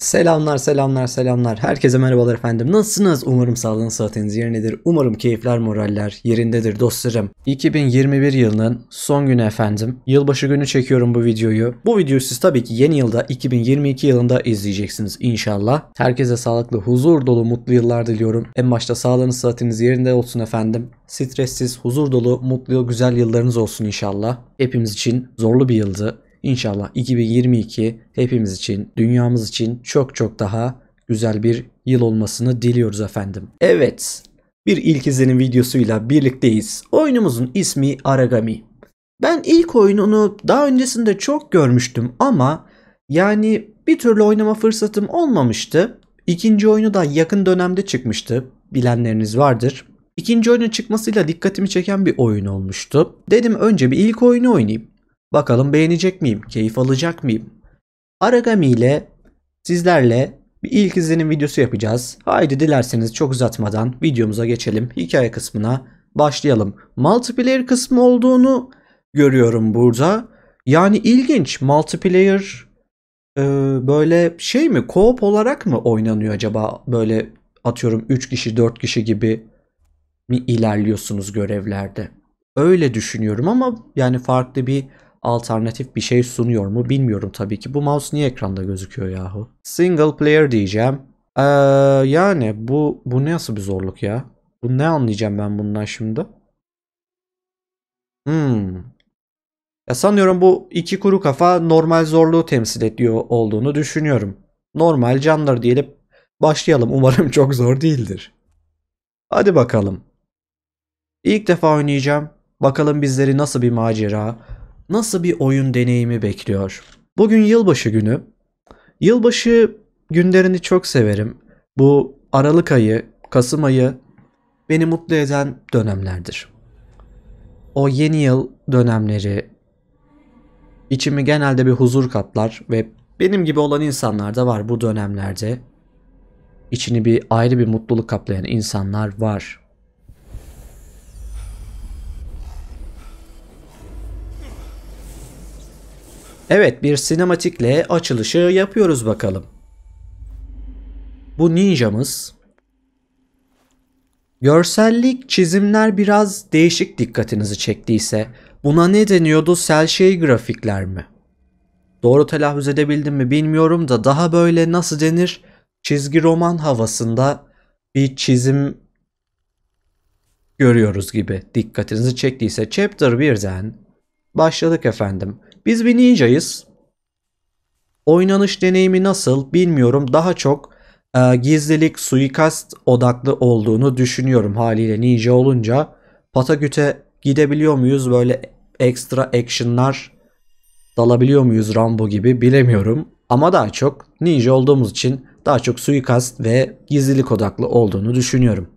Selamlar selamlar selamlar. Herkese merhabalar efendim. Nasılsınız? Umarım sağlığınız sıhhatiniz yerindedir. Umarım keyifler moraller yerindedir dostlarım. 2021 yılının son günü efendim. Yılbaşı günü çekiyorum bu videoyu. Bu videoyu siz tabii ki yeni yılda 2022 yılında izleyeceksiniz inşallah. Herkese sağlıklı, huzur dolu, mutlu yıllar diliyorum. En başta sağlığınız sıhhatiniz yerinde olsun efendim. Stressiz, huzur dolu, mutlu, güzel yıllarınız olsun inşallah. Hepimiz için zorlu bir yıldı. İnşallah 2022 hepimiz için, dünyamız için çok çok daha güzel bir yıl olmasını diliyoruz efendim. Evet, bir ilk izlenim videosuyla birlikteyiz. Oyunumuzun ismi Aragami. Ben ilk oyununu daha öncesinde çok görmüştüm ama yani bir türlü oynama fırsatım olmamıştı. İkinci oyunu da yakın dönemde çıkmıştı. Bilenleriniz vardır. İkinci oyunun çıkmasıyla dikkatimi çeken bir oyun olmuştu. Dedim önce bir ilk oyunu oynayayım. Bakalım beğenecek miyim? Keyif alacak mıyım? Aragami ile sizlerle bir ilk izlenim videosu yapacağız. Haydi dilerseniz çok uzatmadan videomuza geçelim. Hikaye kısmına başlayalım. Multiplayer kısmı olduğunu görüyorum burada. Yani ilginç. Multiplayer e, böyle şey mi? Koop olarak mı oynanıyor acaba? Böyle atıyorum 3 kişi 4 kişi gibi mi ilerliyorsunuz görevlerde? Öyle düşünüyorum ama yani farklı bir alternatif bir şey sunuyor mu bilmiyorum tabii ki. Bu mouse niye ekranda gözüküyor yahu? Single player diyeceğim. Ee, yani bu bu nasıl bir zorluk ya? Bu ne anlayacağım ben bundan şimdi? Hmm. Ya sanıyorum bu iki kuru kafa normal zorluğu temsil ediyor olduğunu düşünüyorum. Normal canlar diyelim başlayalım. Umarım çok zor değildir. Hadi bakalım. İlk defa oynayacağım. Bakalım bizleri nasıl bir macera, nasıl bir oyun deneyimi bekliyor? Bugün yılbaşı günü. Yılbaşı günlerini çok severim. Bu Aralık ayı, Kasım ayı beni mutlu eden dönemlerdir. O yeni yıl dönemleri içimi genelde bir huzur katlar ve benim gibi olan insanlar da var bu dönemlerde. İçini bir ayrı bir mutluluk kaplayan insanlar var. Evet bir sinematikle açılışı yapıyoruz bakalım. Bu ninjamız. Görsellik, çizimler biraz değişik dikkatinizi çektiyse buna ne deniyordu? Cel shade grafikler mi? Doğru telaffuz edebildim mi bilmiyorum da daha böyle nasıl denir? Çizgi roman havasında bir çizim görüyoruz gibi dikkatinizi çektiyse Chapter 1'den başladık efendim. Biz bir ninjayız. Oynanış deneyimi nasıl bilmiyorum. Daha çok e, gizlilik, suikast odaklı olduğunu düşünüyorum haliyle ninja olunca. Patagüte gidebiliyor muyuz? Böyle ekstra actionlar dalabiliyor muyuz Rambo gibi bilemiyorum. Ama daha çok ninja olduğumuz için daha çok suikast ve gizlilik odaklı olduğunu düşünüyorum.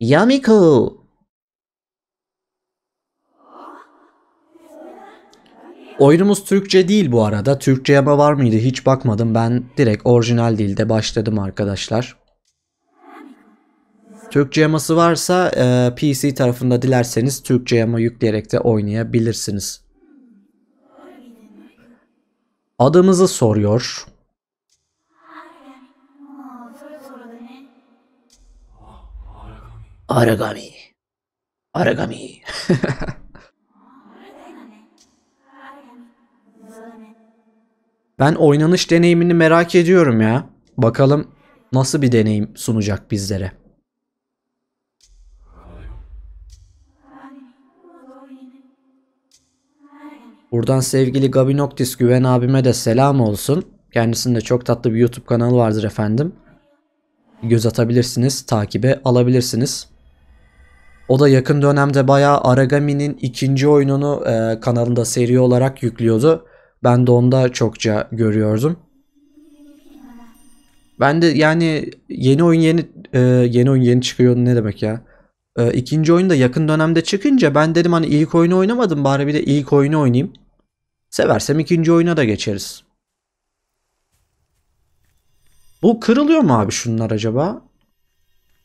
Yamiko Oyunumuz Türkçe değil bu arada. Türkçe yama var mıydı hiç bakmadım. Ben direkt orijinal dilde başladım arkadaşlar. Türkçe yaması varsa e, PC tarafında dilerseniz Türkçe yama yükleyerek de oynayabilirsiniz. Adımızı soruyor. Aragami. Aragami. Ben oynanış deneyimini merak ediyorum ya. Bakalım nasıl bir deneyim sunacak bizlere. Buradan sevgili Gabi Noctis Güven abime de selam olsun. Kendisinde çok tatlı bir YouTube kanalı vardır efendim. Göz atabilirsiniz, takibe alabilirsiniz. O da yakın dönemde bayağı Aragami'nin ikinci oyununu e, kanalında seri olarak yüklüyordu. Ben de onda çokça görüyordum. Ben de yani yeni oyun yeni e, yeni oyun yeni çıkıyor ne demek ya? E, ikinci oyun da yakın dönemde çıkınca ben dedim hani ilk oyunu oynamadım bari bir de ilk oyunu oynayayım. Seversem ikinci oyuna da geçeriz. Bu kırılıyor mu abi şunlar acaba?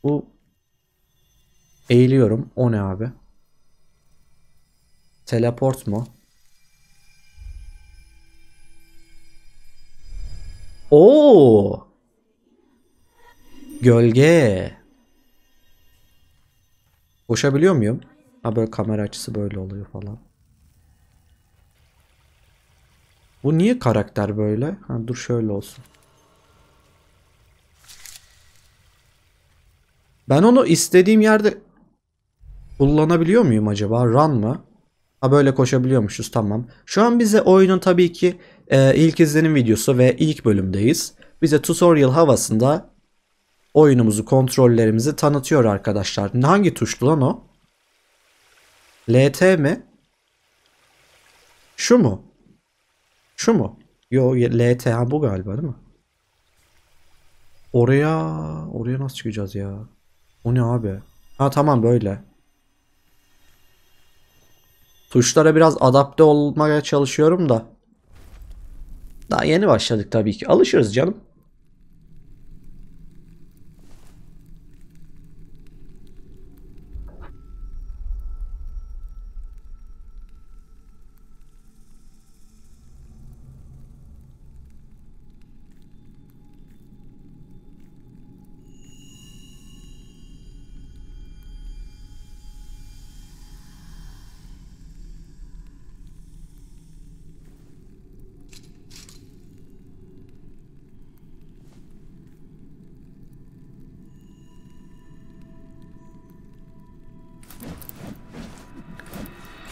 Bu eğiliyorum. O ne abi? Teleport mu? Oo. Gölge. Koşabiliyor muyum? Ha böyle kamera açısı böyle oluyor falan. Bu niye karakter böyle? Ha dur şöyle olsun. Ben onu istediğim yerde kullanabiliyor muyum acaba? Run mı? Ha böyle koşabiliyormuşuz tamam. Şu an bize oyunun tabii ki e, ilk izlenim videosu ve ilk bölümdeyiz. Bize tutorial havasında oyunumuzu kontrollerimizi tanıtıyor arkadaşlar. Hangi tuşlu lan o? LT mi? Şu mu? Şu mu? Yo LT ha bu galiba değil mi? Oraya oraya nasıl çıkacağız ya? O ne abi? Ha tamam böyle. Tuşlara biraz adapte olmaya çalışıyorum da. Daha yeni başladık tabii ki. Alışırız canım.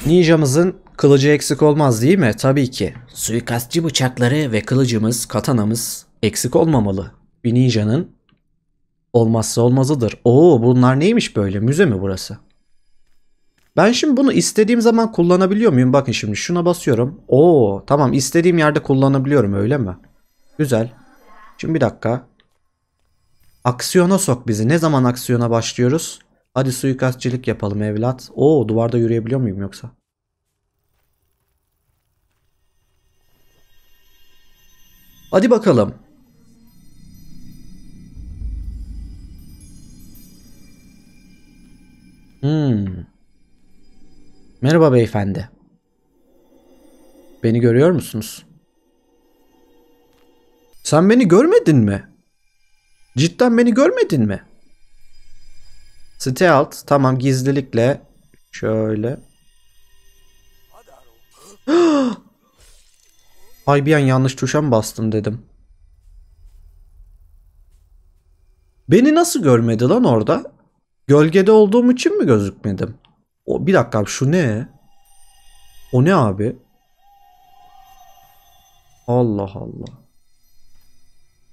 Ninjamızın kılıcı eksik olmaz değil mi? Tabii ki. Suikastçı bıçakları ve kılıcımız, katanamız eksik olmamalı. Bir ninjanın olmazsa olmazıdır. Oo bunlar neymiş böyle? Müze mi burası? Ben şimdi bunu istediğim zaman kullanabiliyor muyum? Bakın şimdi şuna basıyorum. Oo tamam istediğim yerde kullanabiliyorum öyle mi? Güzel. Şimdi bir dakika. Aksiyona sok bizi. Ne zaman aksiyona başlıyoruz? Hadi suikastçilik yapalım evlat. Oo duvarda yürüyebiliyor muyum yoksa? Hadi bakalım. Hmm. Merhaba beyefendi. Beni görüyor musunuz? Sen beni görmedin mi? Cidden beni görmedin mi? Stealth tamam gizlilikle şöyle. Ay bir yanlış tuşa mı bastım dedim. Beni nasıl görmedi lan orada? Gölgede olduğum için mi gözükmedim? O, bir dakika abi, şu ne? O ne abi? Allah Allah.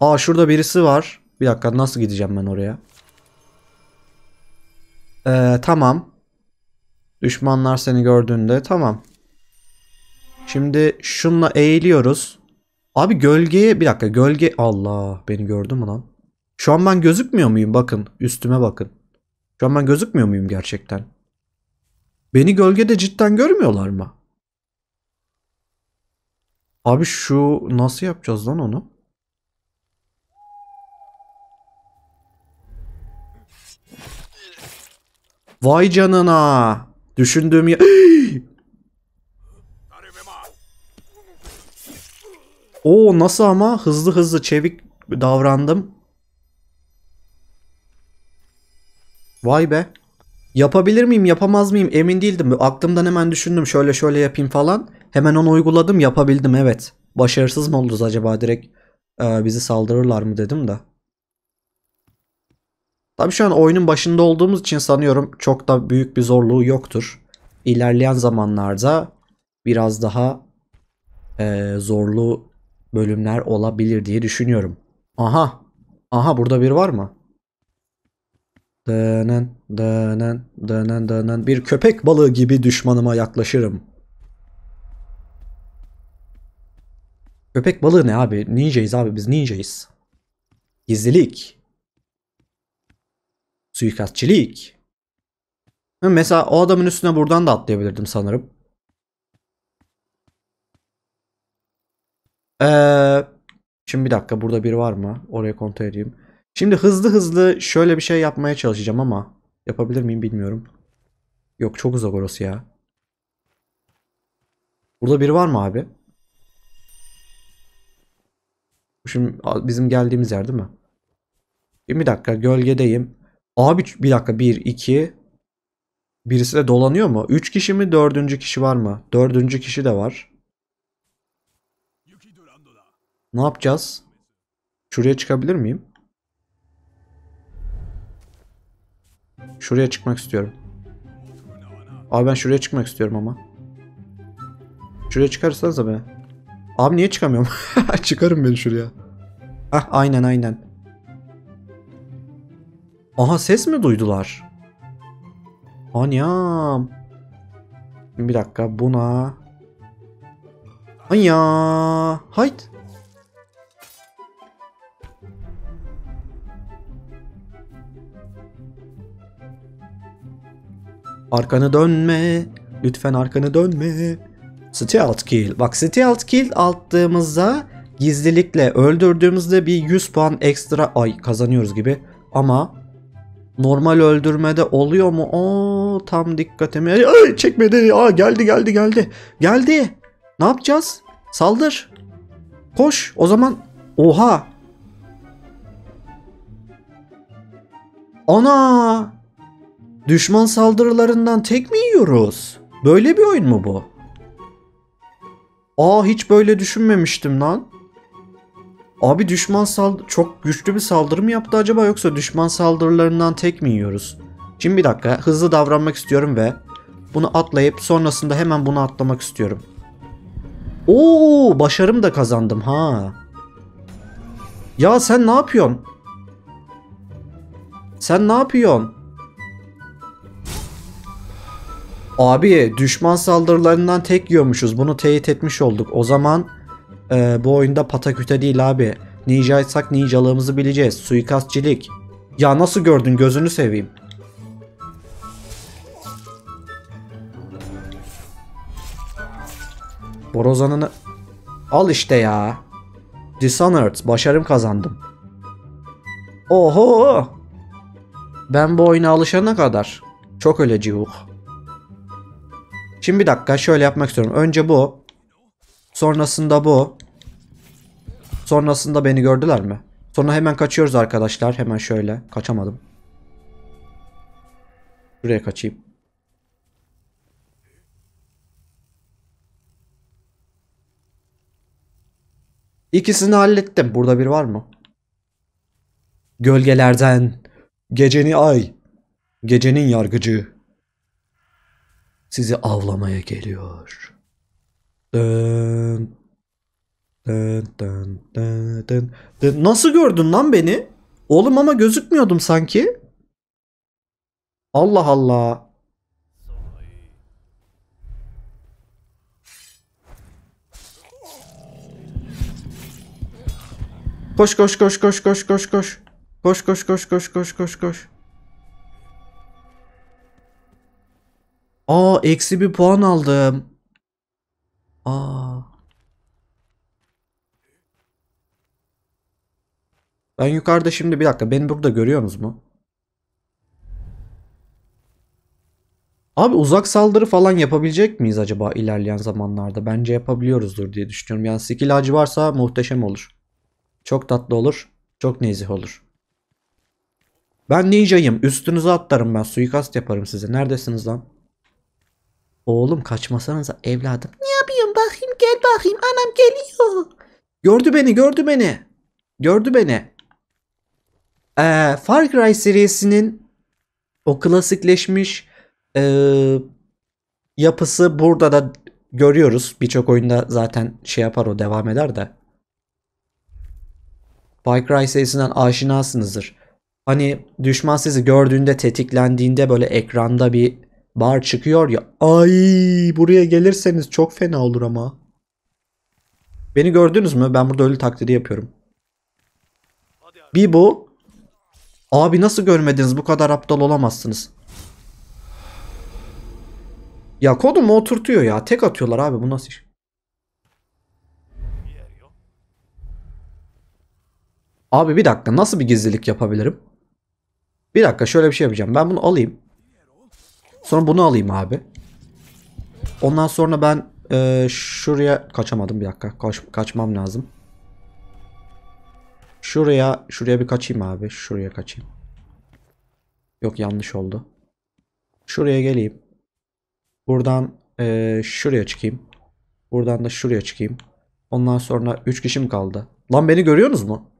Aa şurada birisi var. Bir dakika nasıl gideceğim ben oraya? Ee, tamam. Düşmanlar seni gördüğünde tamam. Şimdi şunla eğiliyoruz. Abi gölgeye bir dakika gölge Allah beni gördü mü lan? Şu an ben gözükmüyor muyum? Bakın üstüme bakın. Şu an ben gözükmüyor muyum gerçekten? Beni gölgede cidden görmüyorlar mı? Abi şu nasıl yapacağız lan onu? Vay canına. Düşündüğüm ya... O nasıl ama hızlı hızlı çevik davrandım. Vay be. Yapabilir miyim yapamaz mıyım emin değildim. Aklımdan hemen düşündüm şöyle şöyle yapayım falan. Hemen onu uyguladım yapabildim evet. Başarısız mı oluruz acaba direkt e, bizi saldırırlar mı dedim de. Tabi şu an oyunun başında olduğumuz için sanıyorum çok da büyük bir zorluğu yoktur. İlerleyen zamanlarda biraz daha e, zorluğu bölümler olabilir diye düşünüyorum. Aha. Aha burada bir var mı? Dönen, dönen, dönen, dönen. Bir köpek balığı gibi düşmanıma yaklaşırım. Köpek balığı ne abi? Ninjayız abi biz ninjayız. Gizlilik. Suikastçilik. Mesela o adamın üstüne buradan da atlayabilirdim sanırım. Ee, şimdi bir dakika burada biri var mı? Oraya kontrol edeyim. Şimdi hızlı hızlı şöyle bir şey yapmaya çalışacağım ama yapabilir miyim bilmiyorum. Yok çok uzak orası ya. Burada biri var mı abi? Şimdi bizim geldiğimiz yer değil mi? Bir dakika gölgedeyim. Abi bir dakika bir iki Birisi de dolanıyor mu? Üç kişi mi? dördüncü kişi var mı? Dördüncü kişi de var. Ne yapacağız? Şuraya çıkabilir miyim? Şuraya çıkmak istiyorum. Abi ben şuraya çıkmak istiyorum ama. Şuraya çıkarırsanız be. Abi niye çıkamıyorum? Çıkarım ben şuraya. Hah aynen aynen. Aha ses mi duydular? Anyam. Bir dakika buna. Anya. Hayt. Arkanı dönme. Lütfen arkanı dönme. Stealth kill. Bak stealth kill attığımızda gizlilikle öldürdüğümüzde bir 100 puan ekstra ay kazanıyoruz gibi. Ama normal öldürmede oluyor mu? O tam dikkatimi. Ay çekmedi. Aa geldi geldi geldi. Geldi. Ne yapacağız? Saldır. Koş. O zaman oha. Ana! Düşman saldırılarından tek mi yiyoruz? Böyle bir oyun mu bu? Aa hiç böyle düşünmemiştim lan. Abi düşman sal çok güçlü bir saldırı mı yaptı acaba yoksa düşman saldırılarından tek mi yiyoruz? Şimdi bir dakika hızlı davranmak istiyorum ve bunu atlayıp sonrasında hemen bunu atlamak istiyorum. Oo başarım da kazandım ha. Ya sen ne yapıyorsun? Sen ne yapıyorsun? Abi düşman saldırılarından tek yiyormuşuz. Bunu teyit etmiş olduk. O zaman e, bu oyunda pataküte değil abi. Ninjaysak ninjalığımızı bileceğiz. Suikastçilik. Ya nasıl gördün gözünü seveyim. Borozan'ını... Al işte ya. Dishonored. Başarım kazandım. Oho. Ben bu oyuna alışana kadar. Çok öleci uh. Şimdi bir dakika şöyle yapmak istiyorum. Önce bu. Sonrasında bu. Sonrasında beni gördüler mi? Sonra hemen kaçıyoruz arkadaşlar. Hemen şöyle. Kaçamadım. Buraya kaçayım. İkisini hallettim. Burada bir var mı? Gölgelerden. Geceni ay. Gecenin yargıcı sizi avlamaya geliyor. Dın, dın, dın, dın, dın, dın. Nasıl gördün lan beni? Oğlum ama gözükmüyordum sanki. Allah Allah. Koş koş koş koş koş koş koş. Koş koş koş koş koş koş koş. Aa eksi bir puan aldım. Aa. Ben yukarıda şimdi bir dakika beni burada görüyorsunuz mu? Abi uzak saldırı falan yapabilecek miyiz acaba ilerleyen zamanlarda? Bence yapabiliyoruzdur diye düşünüyorum. Yani skill ağacı varsa muhteşem olur. Çok tatlı olur. Çok nezih olur. Ben ninjayım. Üstünüze atlarım ben. Suikast yaparım size. Neredesiniz lan? Oğlum kaçmasanıza evladım. Ne yapıyorsun bakayım gel bakayım anam geliyor. Gördü beni gördü beni. Gördü beni. Ee, Far Cry serisinin o klasikleşmiş e, yapısı burada da görüyoruz. Birçok oyunda zaten şey yapar o devam eder de. Far Cry serisinden aşinasınızdır. Hani düşman sizi gördüğünde tetiklendiğinde böyle ekranda bir Bar çıkıyor ya. Ay buraya gelirseniz çok fena olur ama. Beni gördünüz mü? Ben burada ölü taklidi yapıyorum. Bir bu. Abi nasıl görmediniz? Bu kadar aptal olamazsınız. Ya kodumu oturtuyor ya. Tek atıyorlar abi. Bu nasıl iş? Abi bir dakika. Nasıl bir gizlilik yapabilirim? Bir dakika şöyle bir şey yapacağım. Ben bunu alayım. Sonra bunu alayım abi. Ondan sonra ben e, şuraya kaçamadım bir dakika. Kaç, kaçmam lazım. Şuraya şuraya bir kaçayım abi. Şuraya kaçayım. Yok yanlış oldu. Şuraya geleyim. Buradan e, şuraya çıkayım. Buradan da şuraya çıkayım. Ondan sonra 3 kişim kaldı. Lan beni görüyorsunuz mu?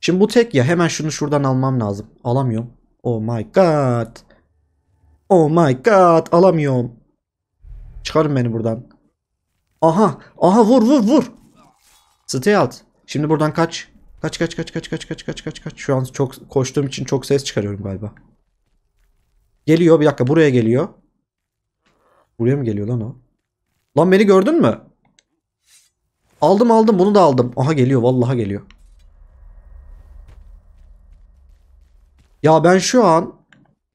Şimdi bu tek ya. Hemen şunu şuradan almam lazım. Alamıyorum. Oh my god. Oh my god. Alamıyorum. Çıkarın beni buradan. Aha. Aha vur vur vur. Stay out. Şimdi buradan kaç. Kaç kaç kaç kaç kaç kaç kaç kaç kaç. Şu an çok koştuğum için çok ses çıkarıyorum galiba. Geliyor bir dakika buraya geliyor. Buraya mı geliyor lan o? Lan beni gördün mü? Aldım aldım bunu da aldım. Aha geliyor vallaha geliyor. Ya ben şu an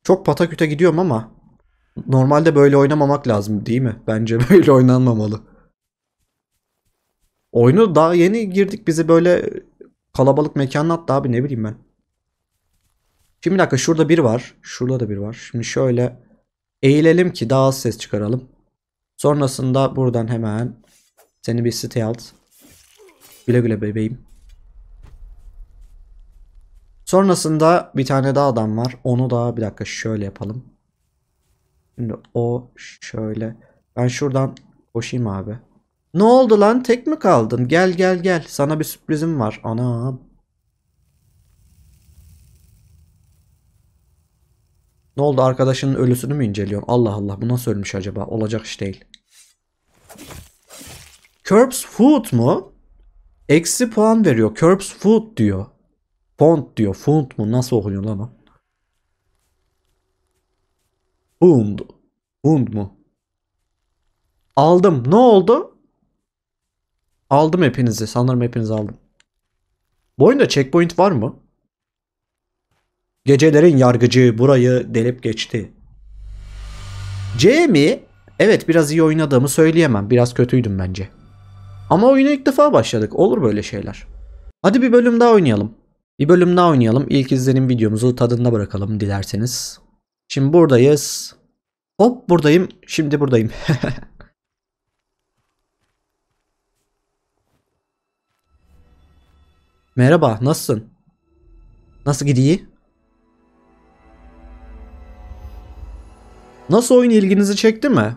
çok pataküte gidiyorum ama normalde böyle oynamamak lazım değil mi? Bence böyle oynanmamalı. Oyunu daha yeni girdik bizi böyle kalabalık mekana attı abi ne bileyim ben. Şimdi bir dakika şurada bir var. Şurada da bir var. Şimdi şöyle eğilelim ki daha az ses çıkaralım. Sonrasında buradan hemen seni bir site alt. Güle güle bebeğim. Sonrasında bir tane daha adam var. Onu da bir dakika şöyle yapalım. Şimdi o şöyle. Ben şuradan koşayım abi. Ne oldu lan? Tek mi kaldın? Gel gel gel. Sana bir sürprizim var. Ana. Ne oldu? Arkadaşının ölüsünü mü inceliyorsun? Allah Allah. Bu nasıl ölmüş acaba? Olacak iş değil. Curbs Food mu? Eksi puan veriyor. Curbs Food diyor. Font diyor. Font mu? Nasıl okunuyor lan o? Fund. Fund mu? Aldım. Ne oldu? Aldım hepinizi. Sanırım hepinizi aldım. Bu oyunda checkpoint var mı? Gecelerin yargıcı burayı delip geçti. C Evet biraz iyi oynadığımı söyleyemem. Biraz kötüydüm bence. Ama oyuna ilk defa başladık. Olur böyle şeyler. Hadi bir bölüm daha oynayalım. Bir bölüm daha oynayalım. İlk izlenim videomuzu tadında bırakalım dilerseniz. Şimdi buradayız. Hop buradayım. Şimdi buradayım. Merhaba, nasılsın? Nasıl gidiyor? Nasıl oyun ilginizi çekti mi?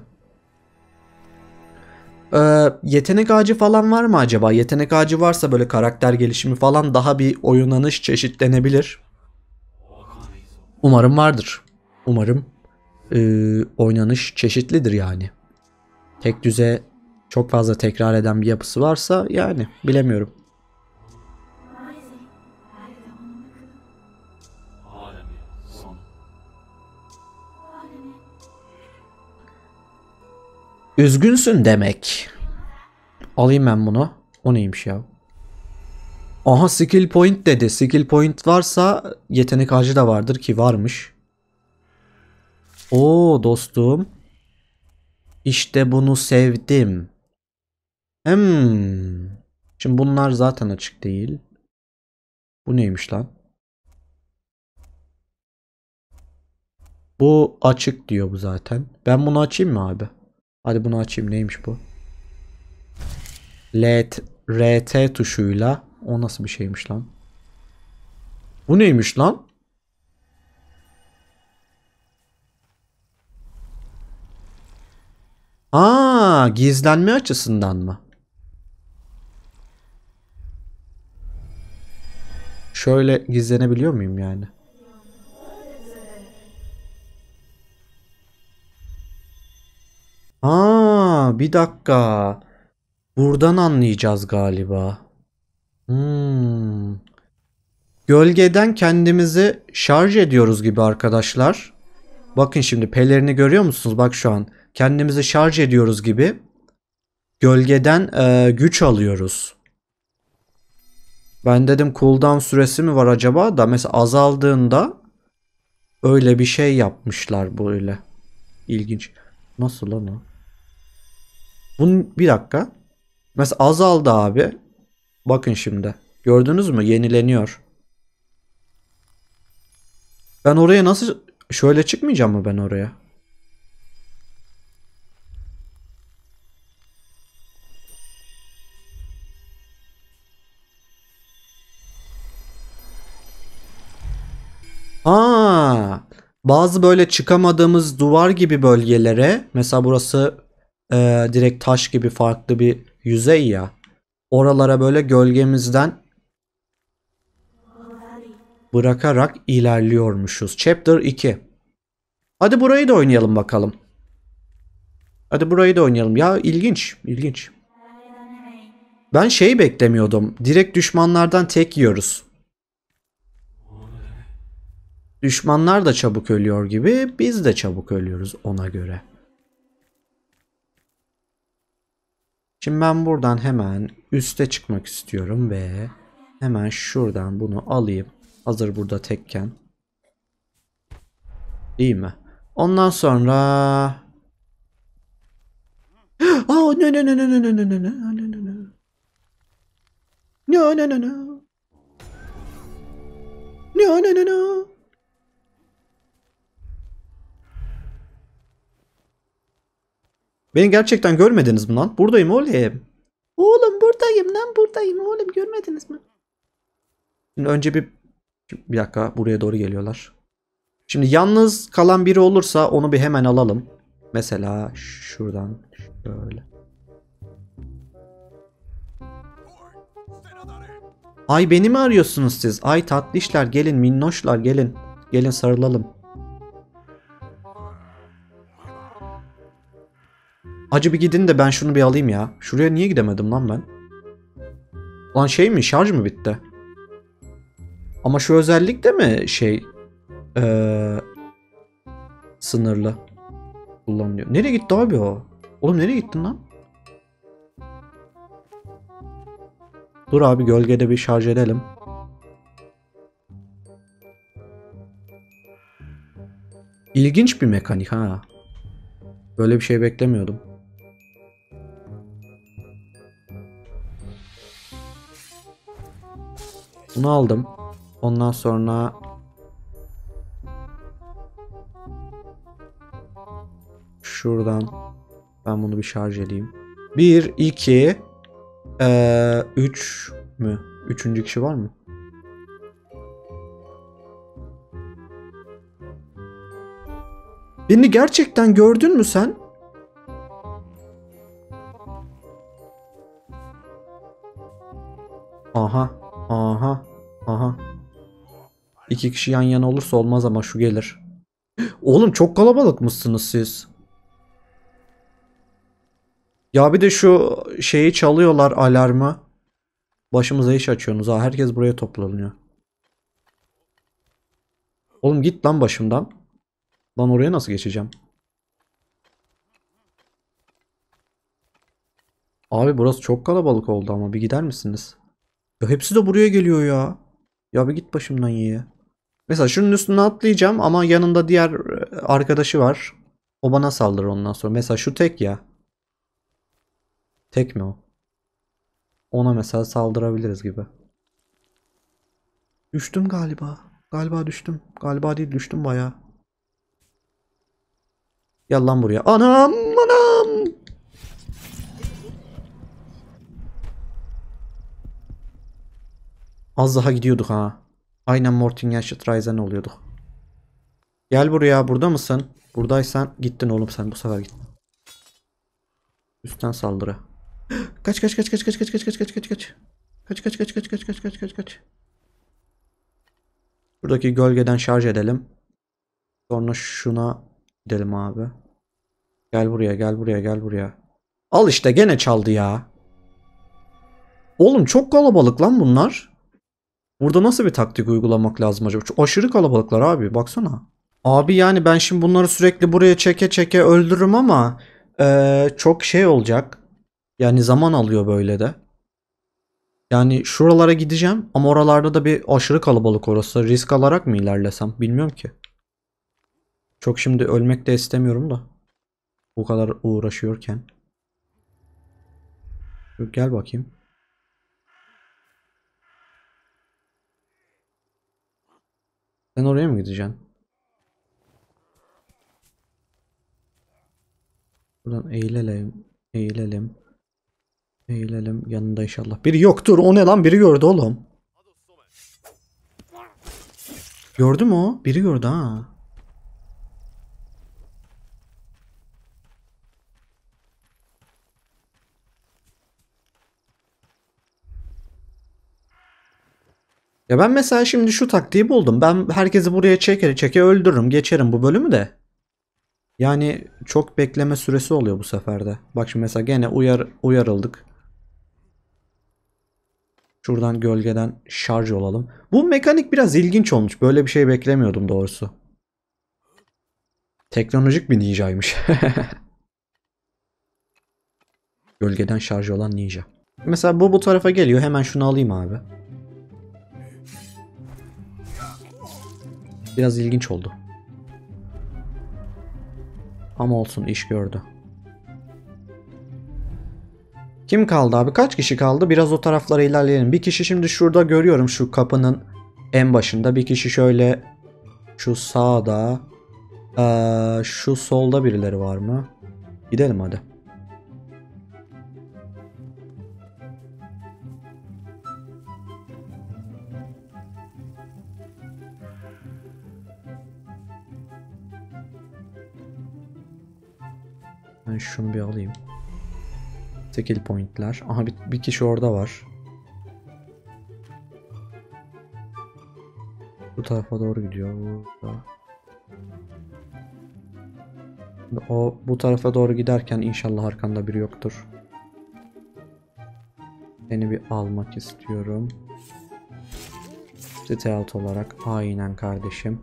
Ee, yetenek ağacı falan var mı acaba? Yetenek ağacı varsa böyle karakter gelişimi falan daha bir oynanış çeşitlenebilir. Umarım vardır. Umarım e, oynanış çeşitlidir yani. Tek düze çok fazla tekrar eden bir yapısı varsa yani bilemiyorum. Üzgünsün demek. Alayım ben bunu. O neymiş ya? Aha skill point dedi. Skill point varsa yetenek harcı da vardır ki varmış. Oo dostum. İşte bunu sevdim. Hmm. Şimdi bunlar zaten açık değil. Bu neymiş lan? Bu açık diyor bu zaten. Ben bunu açayım mı abi? Hadi bunu açayım. Neymiş bu? LT, RT tuşuyla. O nasıl bir şeymiş lan? Bu neymiş lan? Aa, gizlenme açısından mı? Şöyle gizlenebiliyor muyum yani? Ha, bir dakika. Buradan anlayacağız galiba. Hmm. Gölgeden kendimizi şarj ediyoruz gibi arkadaşlar. Bakın şimdi pelerini görüyor musunuz? Bak şu an kendimizi şarj ediyoruz gibi gölgeden e, güç alıyoruz. Ben dedim cooldown süresi mi var acaba da mesela azaldığında öyle bir şey yapmışlar böyle. İlginç. Nasıl lan o? Bunun bir dakika. Mesela azaldı abi. Bakın şimdi. Gördünüz mü? Yenileniyor. Ben oraya nasıl şöyle çıkmayacağım mı ben oraya? Aa, bazı böyle çıkamadığımız duvar gibi bölgelere mesela burası e, direkt taş gibi farklı bir yüzey ya. Oralara böyle gölgemizden bırakarak ilerliyormuşuz. Chapter 2. Hadi burayı da oynayalım bakalım. Hadi burayı da oynayalım. Ya ilginç, ilginç. Ben şey beklemiyordum. Direkt düşmanlardan tek yiyoruz. Düşmanlar da çabuk ölüyor gibi biz de çabuk ölüyoruz ona göre. Şimdi ben buradan hemen üste çıkmak istiyorum ve hemen şuradan bunu alayım. Hazır burada tekken. Değil mi? Ondan sonra Aa ne ne ne ne ne ne ne ne ne ne ne ne No no no no. No no no no. Beni gerçekten görmediniz mi lan? Buradayım oğlum. Oğlum buradayım lan buradayım oğlum görmediniz mi? Şimdi önce bir bir dakika buraya doğru geliyorlar. Şimdi yalnız kalan biri olursa onu bir hemen alalım. Mesela şuradan şöyle. Ay beni mi arıyorsunuz siz? Ay tatlışlar gelin minnoşlar gelin. Gelin sarılalım. Acı bir gidin de ben şunu bir alayım ya. Şuraya niye gidemedim lan ben? Lan şey mi şarj mı bitti? Ama şu özellik de mi şey ee, sınırlı kullanılıyor. Nereye gitti abi o? Oğlum nereye gittin lan? Dur abi gölgede bir şarj edelim. İlginç bir mekanik ha. Böyle bir şey beklemiyordum. Bunu aldım. Ondan sonra şuradan ben bunu bir şarj edeyim. 1 2 3 mü? Üçüncü kişi var mı? Beni gerçekten gördün mü sen? İki kişi yan yana olursa olmaz ama şu gelir. Oğlum çok kalabalık mısınız siz? Ya bir de şu şeyi çalıyorlar alarmı. Başımıza iş açıyorsunuz ha. Herkes buraya toplanıyor. Oğlum git lan başımdan. Lan oraya nasıl geçeceğim? Abi burası çok kalabalık oldu ama bir gider misiniz? Ya hepsi de buraya geliyor ya. Ya bir git başımdan ye. Mesela şunun üstüne atlayacağım ama yanında diğer e, arkadaşı var. O bana saldırır ondan sonra. Mesela şu tek ya. Tek mi o? Ona mesela saldırabiliriz gibi. Düştüm galiba. Galiba düştüm. Galiba değil düştüm baya. Gel lan buraya. Anam anam. Az daha gidiyorduk ha. Aynen Mortingen Schütreizen oluyorduk. Gel buraya burada mısın? Buradaysan gittin oğlum sen bu sefer git. Üstten saldırı. kaç kaç kaç kaç kaç kaç kaç kaç kaç kaç kaç. Kaç kaç kaç kaç kaç kaç kaç kaç kaç. Buradaki gölgeden şarj edelim. Sonra şuna gidelim abi. Gel buraya gel buraya gel buraya. Al işte gene çaldı ya. Oğlum çok kalabalık lan bunlar. Burada nasıl bir taktik uygulamak lazım acaba? Çok aşırı kalabalıklar abi baksana. Abi yani ben şimdi bunları sürekli buraya çeke çeke öldürürüm ama ee, çok şey olacak. Yani zaman alıyor böyle de. Yani şuralara gideceğim ama oralarda da bir aşırı kalabalık orası. Risk alarak mı ilerlesem bilmiyorum ki. Çok şimdi ölmek de istemiyorum da. Bu kadar uğraşıyorken. Gel bakayım. Sen oraya mı gideceksin? Buradan eğilelim. Eğilelim. Eğilelim. Yanında inşallah. Biri yoktur. O ne lan? Biri gördü oğlum. Gördü mü o? Biri gördü ha. Ya ben mesela şimdi şu taktiği buldum. Ben herkesi buraya çeker çeke öldürürüm. Geçerim bu bölümü de. Yani çok bekleme süresi oluyor bu seferde. Bak şimdi mesela gene uyar uyarıldık. Şuradan gölgeden şarj olalım. Bu mekanik biraz ilginç olmuş. Böyle bir şey beklemiyordum doğrusu. Teknolojik bir ninjaymış. gölgeden şarj olan ninja. Mesela bu bu tarafa geliyor. Hemen şunu alayım abi. Biraz ilginç oldu. Ama olsun iş gördü. Kim kaldı abi? Kaç kişi kaldı? Biraz o taraflara ilerleyelim. Bir kişi şimdi şurada görüyorum şu kapının en başında. Bir kişi şöyle şu sağda. Ee, şu solda birileri var mı? Gidelim hadi. Ben şunu bir alayım. Skill pointler. Aha bir, bir kişi orada var. Bu tarafa doğru gidiyor. Burada. O bu tarafa doğru giderken inşallah arkanda biri yoktur. Seni bir almak istiyorum. Site olarak aynen kardeşim.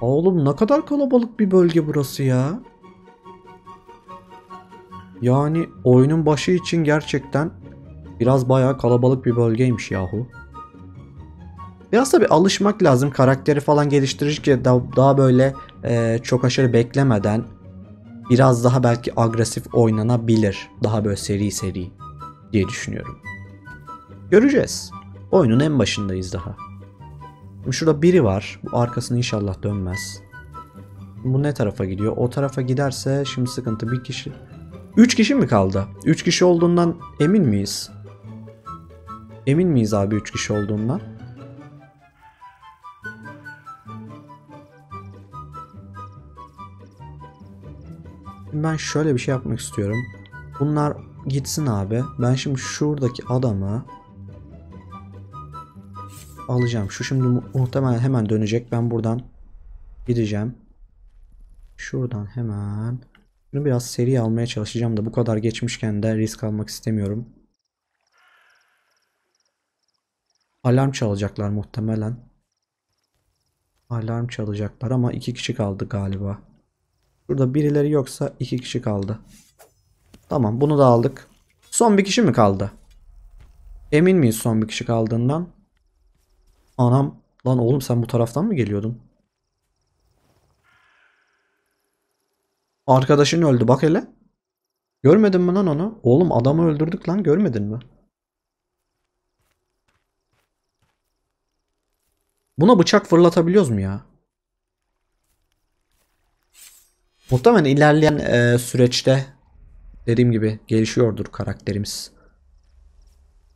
Oğlum ne kadar kalabalık bir bölge burası ya. Yani oyunun başı için gerçekten biraz bayağı kalabalık bir bölgeymiş yahu. Biraz tabi alışmak lazım. Karakteri falan geliştirirken daha, daha böyle e, çok aşırı beklemeden biraz daha belki agresif oynanabilir. Daha böyle seri seri diye düşünüyorum. Göreceğiz. Oyunun en başındayız daha. Şimdi şurada biri var. Bu arkasını inşallah dönmez. Bu ne tarafa gidiyor? O tarafa giderse şimdi sıkıntı bir kişi 3 kişi mi kaldı? 3 kişi olduğundan emin miyiz? Emin miyiz abi 3 kişi olduğundan? Ben şöyle bir şey yapmak istiyorum. Bunlar gitsin abi. Ben şimdi şuradaki adamı alacağım. Şu şimdi muhtemelen hemen dönecek. Ben buradan gideceğim. Şuradan hemen bunu biraz seri almaya çalışacağım da bu kadar geçmişken de risk almak istemiyorum. Alarm çalacaklar muhtemelen. Alarm çalacaklar ama iki kişi kaldı galiba. Burada birileri yoksa iki kişi kaldı. Tamam bunu da aldık. Son bir kişi mi kaldı? Emin miyiz son bir kişi kaldığından? Anam lan oğlum sen bu taraftan mı geliyordun? Arkadaşın öldü bak hele. Görmedin mi lan onu? Oğlum adamı öldürdük lan görmedin mi? Buna bıçak fırlatabiliyoruz mu ya? Muhtemelen ilerleyen e, süreçte dediğim gibi gelişiyordur karakterimiz.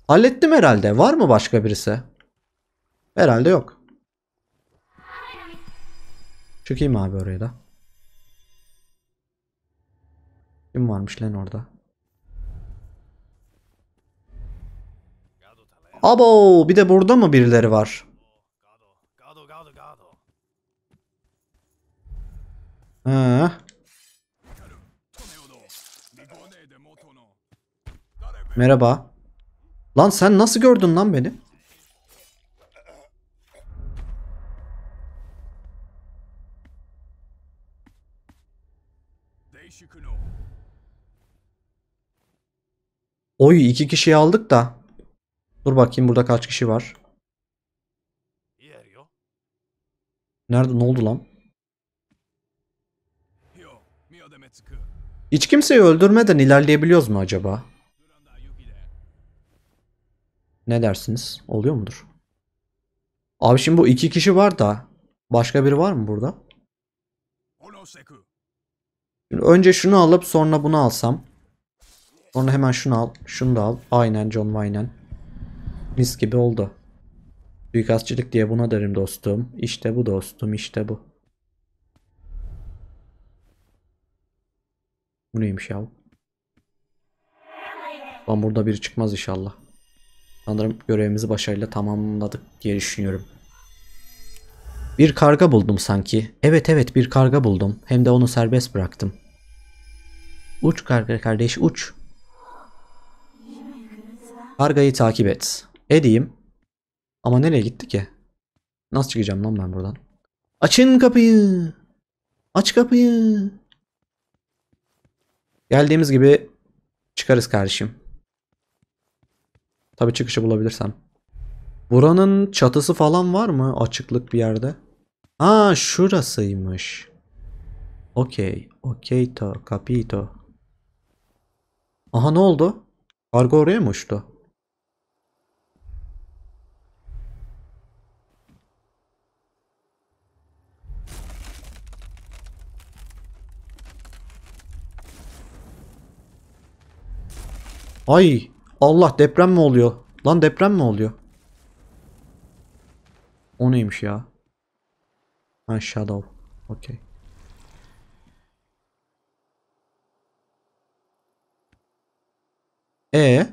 Hallettim herhalde. Var mı başka birisi? Herhalde yok. Çıkayım abi oraya da. Kim varmış lan orada? Abo bir de burada mı birileri var? Ha. Merhaba. Lan sen nasıl gördün lan beni? Oy iki kişiyi aldık da. Dur bakayım burada kaç kişi var. Nerede ne oldu lan? Hiç kimseyi öldürmeden ilerleyebiliyoruz mu acaba? Ne dersiniz? Oluyor mudur? Abi şimdi bu iki kişi var da başka biri var mı burada? Şimdi önce şunu alıp sonra bunu alsam. Onu hemen şunu al. Şunu da al. Aynen John Wayne'en. Mis gibi oldu. Büyük Suikastçılık diye buna derim dostum. İşte bu dostum işte bu. Bu neymiş ya? Lan burada biri çıkmaz inşallah. Sanırım görevimizi başarıyla tamamladık diye düşünüyorum. Bir karga buldum sanki. Evet evet bir karga buldum. Hem de onu serbest bıraktım. Uç karga kardeş uç. Kargayı takip et. Edeyim. Ama nereye gitti ki? Nasıl çıkacağım lan ben buradan? Açın kapıyı. Aç kapıyı. Geldiğimiz gibi çıkarız kardeşim. Tabi çıkışı bulabilirsem. Buranın çatısı falan var mı? Açıklık bir yerde. Ha şurasıymış. Okey. Okey to. Capito. Aha ne oldu? Kargo oraya mı uçtu? Ay Allah deprem mi oluyor? Lan deprem mi oluyor? O neymiş ya? Ha shadow. Okey. E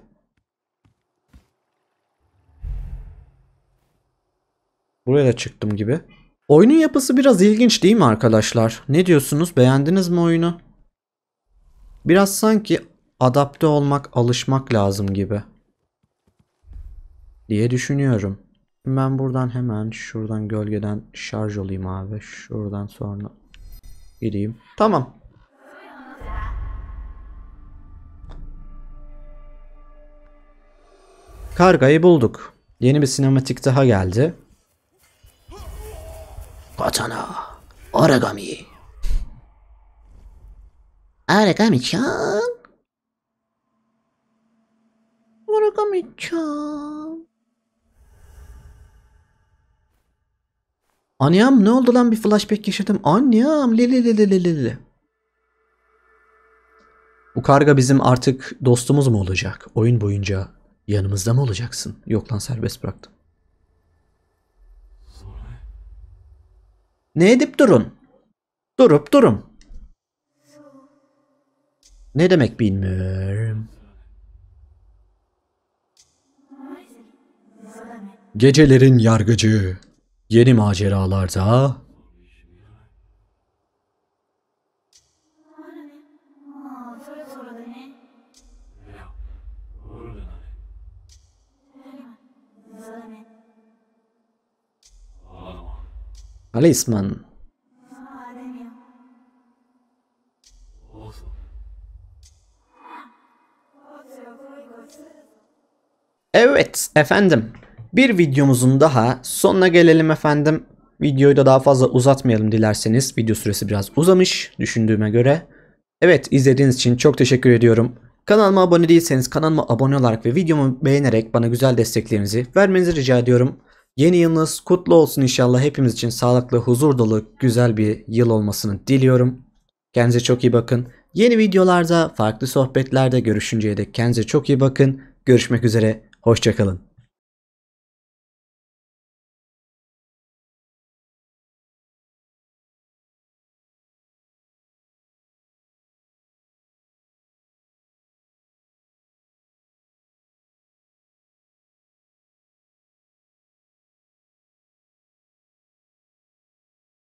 Buraya da çıktım gibi. Oyunun yapısı biraz ilginç değil mi arkadaşlar? Ne diyorsunuz? Beğendiniz mi oyunu? Biraz sanki adapte olmak, alışmak lazım gibi. Diye düşünüyorum. Ben buradan hemen şuradan gölgeden şarj olayım abi. Şuradan sonra gideyim. Tamam. Kargayı bulduk. Yeni bir sinematik daha geldi. Katana. Origami. Origami-chan. çıkamayacağım. Anyam ne oldu lan bir flashback yaşadım. Anyam lili lili lili lili. Bu karga bizim artık dostumuz mu olacak? Oyun boyunca yanımızda mı olacaksın? Yok lan serbest bıraktım. Ne edip durun? Durup durun. Ne demek bilmiyorum. Gecelerin yargıcı yeni maceralarda Alisman. Evet efendim bir videomuzun daha sonuna gelelim efendim. Videoyu da daha fazla uzatmayalım dilerseniz. Video süresi biraz uzamış düşündüğüme göre. Evet izlediğiniz için çok teşekkür ediyorum. Kanalıma abone değilseniz kanalıma abone olarak ve videomu beğenerek bana güzel desteklerinizi vermenizi rica ediyorum. Yeni yılınız kutlu olsun inşallah hepimiz için sağlıklı, huzur dolu, güzel bir yıl olmasını diliyorum. Kendinize çok iyi bakın. Yeni videolarda, farklı sohbetlerde görüşünceye dek kendinize çok iyi bakın. Görüşmek üzere, hoşçakalın.